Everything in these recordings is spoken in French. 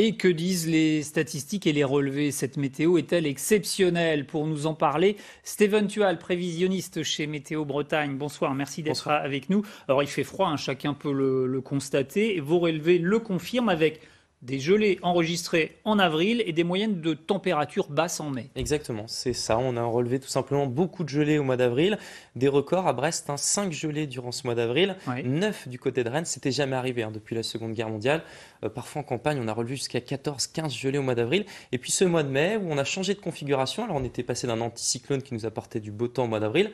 Et que disent les statistiques et les relevés Cette météo est-elle exceptionnelle Pour nous en parler, Stéphane Tual, prévisionniste chez Météo Bretagne. Bonsoir, merci d'être avec nous. Alors il fait froid, hein, chacun peut le, le constater. Vos relevés le confirment avec des gelées enregistrées en avril et des moyennes de température basse en mai. Exactement, c'est ça. On a relevé tout simplement beaucoup de gelées au mois d'avril. Des records à Brest, un hein. 5 gelées durant ce mois d'avril, Neuf 9 du côté de Rennes. C'était jamais arrivé hein, depuis la Seconde Guerre mondiale. Euh, parfois en campagne, on a relevé jusqu'à 14-15 gelées au mois d'avril. Et puis ce mois de mai, où on a changé de configuration. Alors on était passé d'un anticyclone qui nous apportait du beau temps au mois d'avril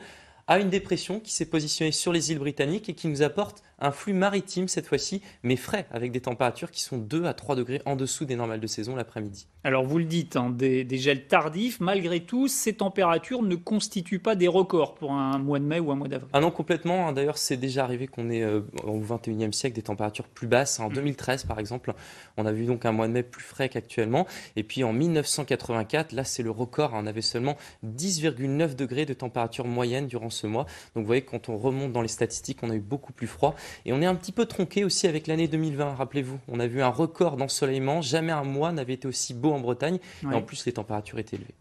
à une dépression qui s'est positionnée sur les îles britanniques et qui nous apporte un flux maritime cette fois-ci, mais frais, avec des températures qui sont 2 à 3 degrés en dessous des normales de saison l'après-midi. Alors vous le dites, hein, des, gels tardifs, malgré tout, ces températures ne constituent pas des records pour un mois de mai ou un mois d'avril. Ah non, complètement. Hein. D'ailleurs, c'est déjà arrivé qu'on ait euh, au 21e siècle des températures plus basses. En 2013, mm. par exemple, on a vu donc un mois de mai plus frais qu'actuellement. Et puis en 1984, là c'est le record, hein. on avait seulement 10,9 degrés de température moyenne durant ce mois. Donc vous voyez, quand on remonte dans les statistiques, on a eu beaucoup plus froid. Et on est un petit peu tronqué aussi avec l'année 2020, rappelez-vous. On a vu un record d'ensoleillement. Jamais un mois n'avait été aussi beau en Bretagne. Et en plus, les températures étaient élevées.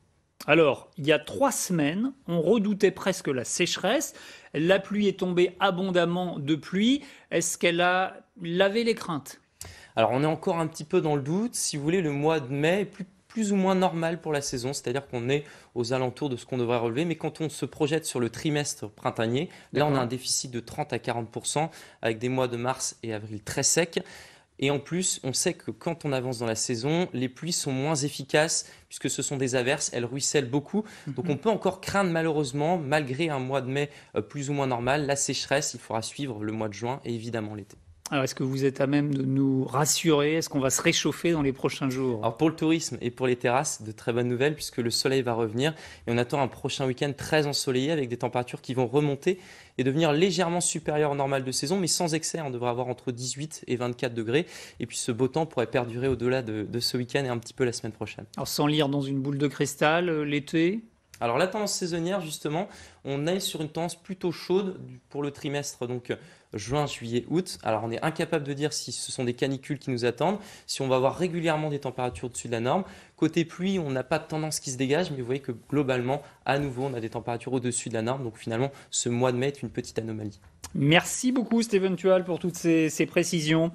Alors, il y a trois semaines, on redoutait presque la sécheresse. La pluie est tombée abondamment de pluie. Est-ce qu'elle a lavé les craintes alors on est encore un petit peu dans le doute. Si vous voulez, le mois de mai est plus plus ou moins normal pour la saison, c'est-à-dire qu'on est aux alentours de ce qu'on devrait relever, mais quand on se projette sur le trimestre printanier, là on a un déficit de 30 à 40 avec des mois de mars et avril très secs. Et en plus, on sait que quand on avance dans la saison, les pluies sont moins efficaces puisque ce sont des averses, elles ruissellent beaucoup. Mhm. Donc on peut encore craindre malheureusement, malgré un mois de mai euh, plus ou moins normal, la sécheresse. Il faudra suivre le mois de juin et évidemment l'été. Alors, est-ce que vous êtes à même de nous rassurer Est-ce qu'on va se réchauffer dans les prochains jours Alors, pour le tourisme et pour les terrasses, de très bonnes nouvelles puisque le soleil va revenir et on attend un prochain week-end très ensoleillé avec des températures qui vont remonter et devenir légèrement supérieures au normal de saison, mais sans excès. Hein, on devrait avoir entre 18 et 24 degrés. Et puis, ce beau temps pourrait perdurer au-delà de, de ce week-end et un petit peu la semaine prochaine. Alors, sans lire dans une boule de cristal euh, l'été alors la tendance saisonnière, justement, on est sur une tendance plutôt chaude pour le trimestre, donc euh, juin, juillet, août. Alors on est incapable de dire si ce sont des canicules qui nous attendent, si on va avoir régulièrement des températures au-dessus de la norme. Côté pluie, on n'a pas de tendance qui se dégage, mais vous voyez que globalement, à nouveau, on a des températures au-dessus de la norme. Donc finalement, ce mois de mai est une petite anomalie. Merci beaucoup Steven Tual pour toutes ces précisions.